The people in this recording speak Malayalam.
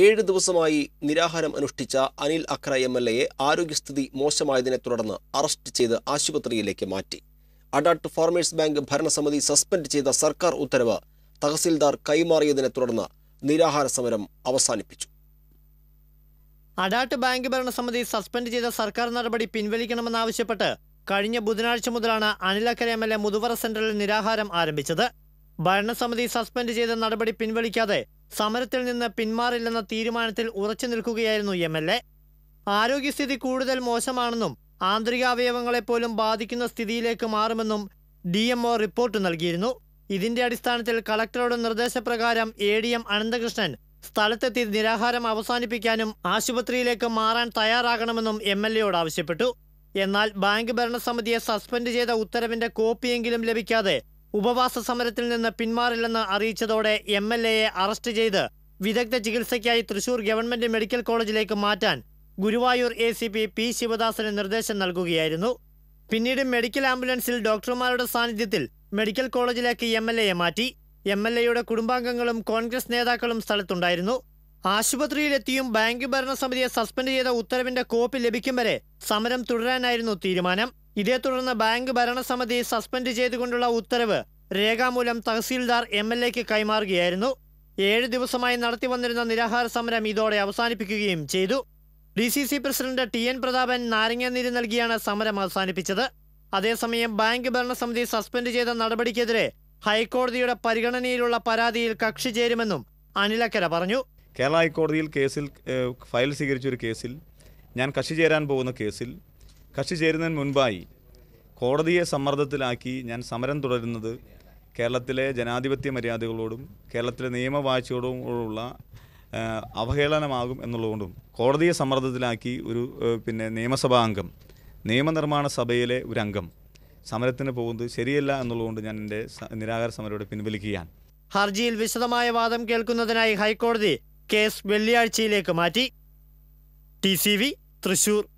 ഏഴ് ദിവസമായി നിരാഹാരം അനുഷ്ഠിച്ച അനിൽ അഖ്ര എം എൽ എയെ ആരോഗ്യസ്ഥിതി മോശമായതിനെ തുടർന്ന് അറസ്റ്റ് ചെയ്ത് ആശുപത്രിയിലേക്ക് മാറ്റി അഡാട്ട് ഫാർമേഴ്സ് ബാങ്ക് ഭരണസമിതി സസ്പെൻഡ് ചെയ്ത സർക്കാർ ഉത്തരവ് തഹസിൽദാർ കൈമാറിയതിനെ തുടർന്ന് നിരാഹാര സമരം അവസാനിപ്പിച്ചു അഡാട്ട് ബാങ്ക് ഭരണസമിതി സസ്പെൻഡ് ചെയ്ത സർക്കാർ നടപടി പിൻവലിക്കണമെന്നാവശ്യപ്പെട്ട് കഴിഞ്ഞ ബുധനാഴ്ച മുതലാണ് Anil Akkara M L A Muthuvara സെന്ററിൽ നിരാഹാരം ആരംഭിച്ചത് ഭരണസമിതി സസ്പെൻഡ് ചെയ്ത നടപടി പിൻവലിക്കാതെ സമരത്തിൽ നിന്ന് പിന്മാറില്ലെന്ന തീരുമാനത്തിൽ ഉറച്ചു നിൽക്കുകയായിരുന്നു എം എൽ എ ആരോഗ്യസ്ഥിതി കൂടുതൽ മോശമാണെന്നും ആന്തരികാവയവങ്ങളെപ്പോലും ബാധിക്കുന്ന സ്ഥിതിയിലേക്ക് മാറുമെന്നും ഡി എം ഒ റിപ്പോർട്ട് നൽകിയിരുന്നു ഇതിന്റെ അടിസ്ഥാനത്തിൽ കളക്ടറുടെ നിർദ്ദേശപ്രകാരം എ ഡി എം അനന്തകൃഷ്ണൻ സ്ഥലത്തെത്തി നിരാഹാരം അവസാനിപ്പിക്കാനും ആശുപത്രിയിലേക്ക് മാറാൻ തയ്യാറാകണമെന്നും എം എൽ എയോട് ആവശ്യപ്പെട്ടു എന്നാൽ ബാങ്ക് ഭരണസമിതിയെ സസ്പെൻഡ് ചെയ്ത ഉത്തരവിന്റെ കോപ്പിയെങ്കിലും ലഭിക്കാതെ ഉപവാസ സമരത്തിൽ നിന്ന് പിന്മാറില്ലെന്ന് അറിയിച്ചതോടെ എം എൽ എയെ അറസ്റ്റ് ചെയ്ത് വിദഗ്ധ ചികിത്സയ്ക്കായി തൃശൂർ ഗവൺമെന്റ് മെഡിക്കൽ കോളേജിലേക്ക് മാറ്റാൻ Guruvayur A C P P ശിവദാസന് നിർദ്ദേശം നൽകുകയായിരുന്നു പിന്നീട് മെഡിക്കൽ ആംബുലൻസിൽ ഡോക്ടർമാരുടെ സാന്നിധ്യത്തിൽ മെഡിക്കൽ കോളേജിലേക്ക് എം എൽ എയെ മാറ്റി എം എൽ എയുടെ കുടുംബാംഗങ്ങളും കോൺഗ്രസ് നേതാക്കളും സ്ഥലത്തുണ്ടായിരുന്നു ആശുപത്രിയിലെത്തിയും ബാങ്ക് ഭരണസമിതിയെ സസ്പെൻഡ് ചെയ്ത ഉത്തരവിന്റെ കോപ്പി ലഭിക്കും വരെ സമരം തുടരാനായിരുന്നു തീരുമാനം ഇതേ തുടർന്ന് ബാങ്ക് ഭരണസമിതി സസ്പെൻഡ് ചെയ്തുകൊണ്ടുള്ള ഉത്തരവ് രേഖാമൂലം തഹസീൽദാർ എം എൽ എക്ക് കൈമാറുകയായിരുന്നു ഏഴ് ദിവസമായി നടത്തി വന്നിരുന്ന നിരാഹാര സമരം ഇതോടെ അവസാനിപ്പിക്കുകയും ചെയ്തു D C C president T N Prathapan നാരങ്ങാനീര് നൽകിയാണ് സമരം അവസാനിപ്പിച്ചത് അതേസമയം ബാങ്ക് ഭരണസമിതി സസ്പെൻഡ് ചെയ്ത നടപടിക്കെതിരെ ഹൈക്കോടതിയുടെ പരിഗണനയിലുള്ള പരാതിയിൽ കക്ഷി ചേരുമെന്നും അനിലക്കര പറഞ്ഞു കേരള ഹൈക്കോടതിയിൽ കേസിൽ ഫയൽ സ്വീകരിച്ചൊരു കേസിൽ ഞാൻ കക്ഷി ചേരാൻ പോകുന്ന കേസിൽ കക്ഷി ചേരുന്നതിന് മുൻപായി കോടതിയെ സമ്മർദ്ദത്തിലാക്കി ഞാൻ സമരം തുടരുന്നത് കേരളത്തിലെ ജനാധിപത്യ മര്യാദകളോടും കേരളത്തിലെ നിയമവാഴ്ചയോടുമുള്ള അവഹേളനമാകും എന്നുള്ളതുകൊണ്ടും കോടതിയെ സമ്മർദ്ദത്തിലാക്കി ഒരു പിന്നെ നിയമസഭാ അംഗം നിയമനിർമ്മാണ സഭയിലെ ഒരു അംഗം സമരത്തിന് പോകുന്നത് ശരിയല്ല എന്നുള്ളതുകൊണ്ട് ഞാൻ എൻ്റെ നിരാകാര സമരയോടെ പിൻവലിക്കുകയാണ് ഹർജിയിൽ വിശദമായ വാദം കേൾക്കുന്നതിനായി ഹൈക്കോടതി കേസ് വെള്ളിയാഴ്ചയിലേക്ക് മാറ്റി ടി സി വി തൃശൂർ